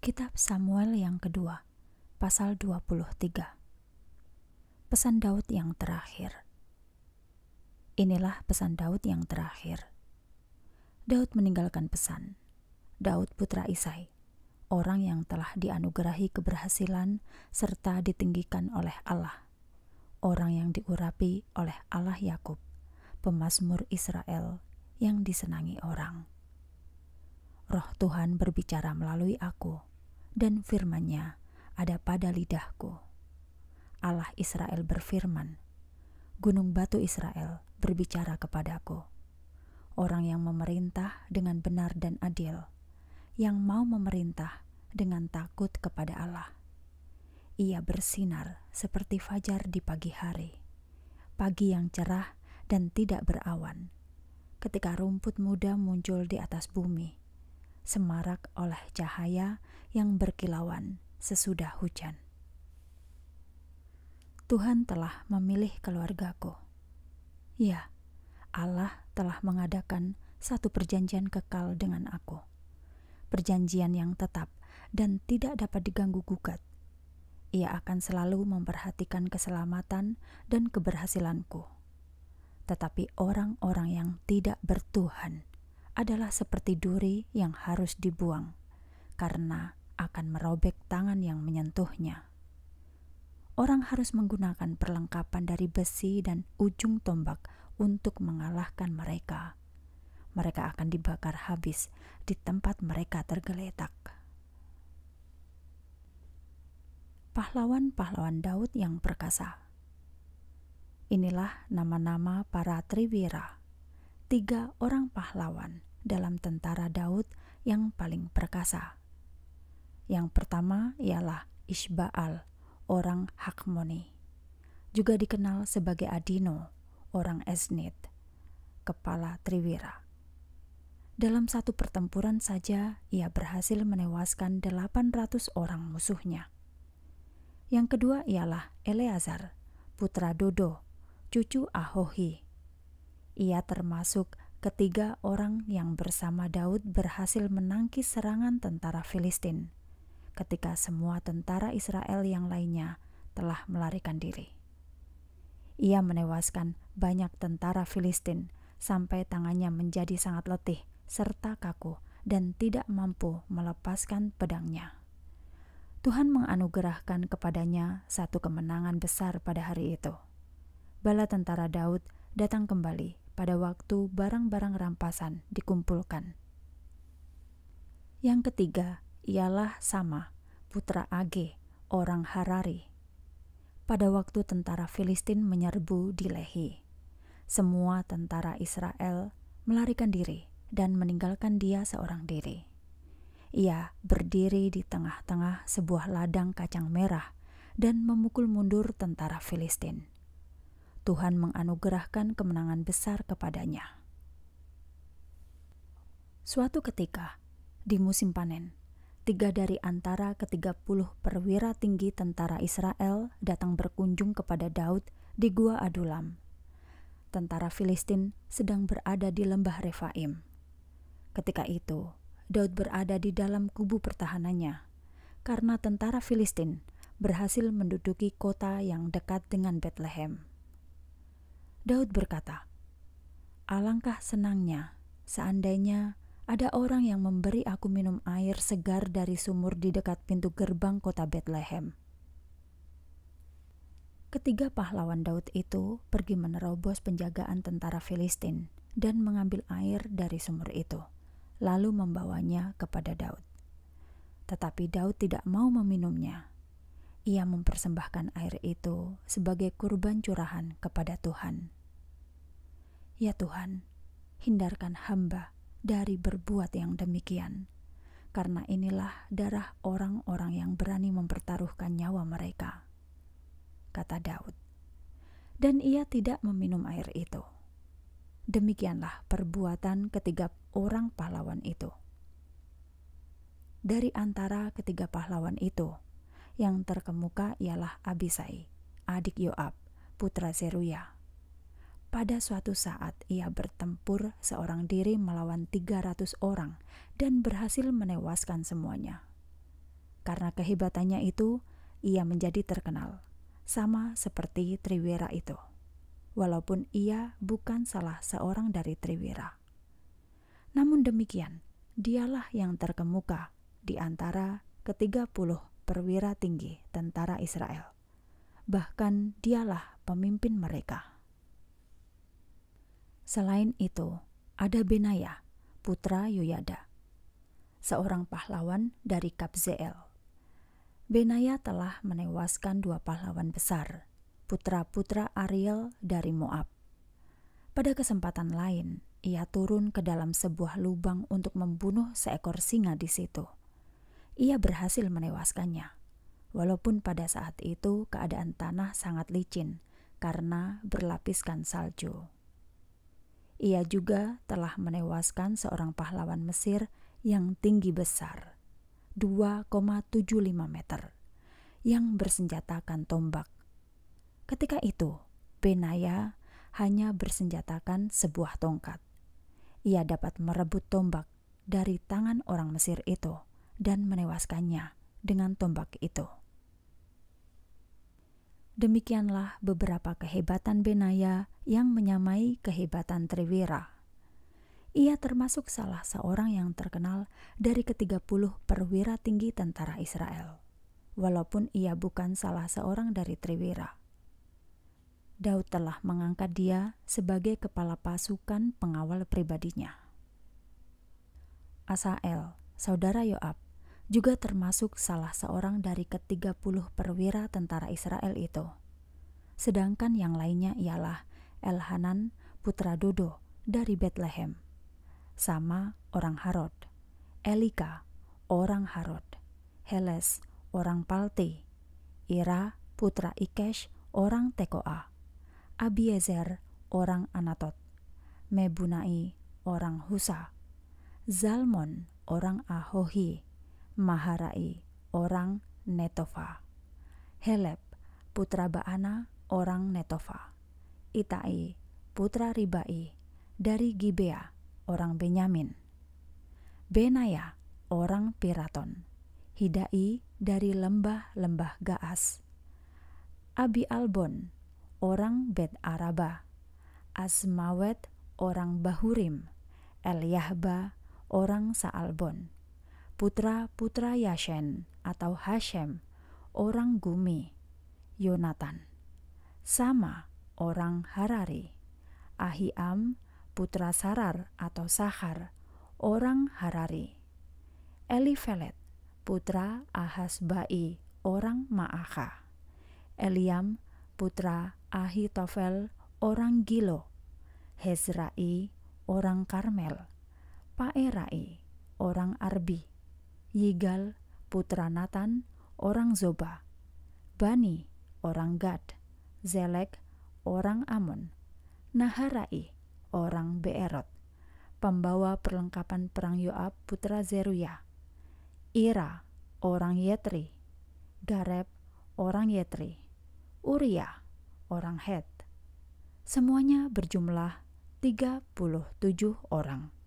Kitab Samuel yang kedua, pasal 23. Pesan Daud yang terakhir. Inilah pesan Daud yang terakhir. Daud meninggalkan pesan. Daud putra Isai, orang yang telah dianugerahi keberhasilan serta ditinggikan oleh Allah. Orang yang diurapi oleh Allah Yakub, pemazmur Israel yang disenangi orang. Roh Tuhan berbicara melalui aku dan firman-Nya ada pada lidahku. Allah Israel berfirman, Gunung Batu Israel berbicara kepadaku. Orang yang memerintah dengan benar dan adil, yang mau memerintah dengan takut kepada Allah. Ia bersinar seperti fajar di pagi hari, pagi yang cerah dan tidak berawan. Ketika rumput muda muncul di atas bumi, semarak oleh cahaya yang berkilauan sesudah hujan. Tuhan telah memilih keluargaku. Ya, Allah telah mengadakan satu perjanjian kekal dengan aku. Perjanjian yang tetap dan tidak dapat diganggu gugat. Ia akan selalu memperhatikan keselamatan dan keberhasilanku. Tetapi orang-orang yang tidak bertuhan adalah seperti duri yang harus dibuang karena akan merobek tangan yang menyentuhnya. Orang harus menggunakan perlengkapan dari besi dan ujung tombak untuk mengalahkan mereka. Mereka akan dibakar habis di tempat mereka tergeletak. Pahlawan-pahlawan Daud yang perkasa. Inilah nama-nama para triwira tiga orang pahlawan dalam tentara Daud yang paling perkasa. Yang pertama ialah Ishbaal, orang Hakmoni, juga dikenal sebagai Adino, orang Esnit, kepala Triwira. Dalam satu pertempuran saja, ia berhasil menewaskan 800 orang musuhnya. Yang kedua ialah Eleazar, putra Dodo, cucu Ahohi, ia termasuk ketiga orang yang bersama Daud berhasil menangkis serangan tentara Filistin ketika semua tentara Israel yang lainnya telah melarikan diri. Ia menewaskan banyak tentara Filistin sampai tangannya menjadi sangat letih serta kaku dan tidak mampu melepaskan pedangnya. Tuhan menganugerahkan kepadanya satu kemenangan besar pada hari itu. Bala tentara Daud datang kembali pada waktu barang-barang rampasan dikumpulkan. Yang ketiga ialah Sama, putra Age, orang Harari. Pada waktu tentara Filistin menyerbu di Lehi, semua tentara Israel melarikan diri dan meninggalkan dia seorang diri. Ia berdiri di tengah-tengah sebuah ladang kacang merah dan memukul mundur tentara Filistin. Tuhan menganugerahkan kemenangan besar kepadanya. Suatu ketika, di musim panen, tiga dari antara ketiga puluh perwira tinggi tentara Israel datang berkunjung kepada Daud di Gua Adulam. Tentara Filistin sedang berada di lembah Refaim. Ketika itu, Daud berada di dalam kubu pertahanannya karena tentara Filistin berhasil menduduki kota yang dekat dengan Bethlehem. Daud berkata, "Alangkah senangnya seandainya ada orang yang memberi aku minum air segar dari sumur di dekat pintu gerbang kota Bethlehem." Ketiga pahlawan Daud itu pergi menerobos penjagaan tentara Filistin dan mengambil air dari sumur itu, lalu membawanya kepada Daud. Tetapi Daud tidak mau meminumnya. Ia mempersembahkan air itu sebagai kurban curahan kepada Tuhan. Ya Tuhan, hindarkan hamba dari berbuat yang demikian, karena inilah darah orang-orang yang berani mempertaruhkan nyawa mereka, kata Daud. Dan ia tidak meminum air itu. Demikianlah perbuatan ketiga orang pahlawan itu. Dari antara ketiga pahlawan itu, yang terkemuka ialah Abisai, adik Yoab, putra Seruya. Pada suatu saat ia bertempur seorang diri melawan 300 orang dan berhasil menewaskan semuanya. Karena kehebatannya itu, ia menjadi terkenal, sama seperti Triwira itu. Walaupun ia bukan salah seorang dari Triwira. Namun demikian, dialah yang terkemuka di antara ke-30 perwira tinggi tentara Israel. Bahkan dialah pemimpin mereka. Selain itu, ada Benaya, putra Yoyada, seorang pahlawan dari Kapzeel. Benaya telah menewaskan dua pahlawan besar, putra-putra Ariel dari Moab. Pada kesempatan lain, ia turun ke dalam sebuah lubang untuk membunuh seekor singa di situ. Ia berhasil menewaskannya, walaupun pada saat itu keadaan tanah sangat licin karena berlapiskan salju. Ia juga telah menewaskan seorang pahlawan Mesir yang tinggi besar, 2,75 meter, yang bersenjatakan tombak. Ketika itu, Benaya hanya bersenjatakan sebuah tongkat. Ia dapat merebut tombak dari tangan orang Mesir itu dan menewaskannya dengan tombak itu. Demikianlah beberapa kehebatan Benaya yang menyamai kehebatan Triwira. Ia termasuk salah seorang yang terkenal dari ketiga puluh perwira tinggi tentara Israel, walaupun ia bukan salah seorang dari Triwira. Daud telah mengangkat dia sebagai kepala pasukan pengawal pribadinya. Asael, saudara Yoab, juga termasuk salah seorang dari ke-30 perwira tentara Israel itu. Sedangkan yang lainnya ialah Elhanan putra Dodo dari Bethlehem, sama orang Harod, Elika orang Harod, Heles orang Palti, Ira putra Ikesh orang Tekoa, Abiezer orang Anatot, Mebunai orang Husa, Zalmon orang Ahohi, Maharai, orang Netofa, Heleb, putra Baana, orang Netofa, Itai, putra Ribai, dari Gibea, orang Benyamin. Benaya, orang Piraton. Hidai, dari lembah-lembah Gaas. Abi Albon, orang Bet Araba. Asmawet, orang Bahurim. Eliahba, orang Saalbon putra-putra Yashen atau Hashem, orang Gumi, Yonatan, sama orang Harari, Ahiam, putra Sarar atau Sahar, orang Harari, Elifelet, putra Ahasbai, orang Ma'aka, Eliam, putra Ahitofel, orang Gilo, Hezrai, orang Karmel, Paerai, orang Arbi, Yigal, putra Nathan, orang Zoba, Bani, orang Gad, Zelek, orang Amon, Naharai, orang Beerot, pembawa perlengkapan perang Yoab putra Zeruya, Ira, orang Yetri, Gareb, orang Yetri, Uria, orang Het. Semuanya berjumlah 37 orang.